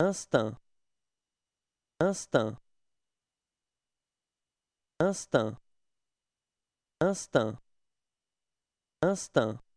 Instinct. Instinct. Instinct. Instinct. Instinct.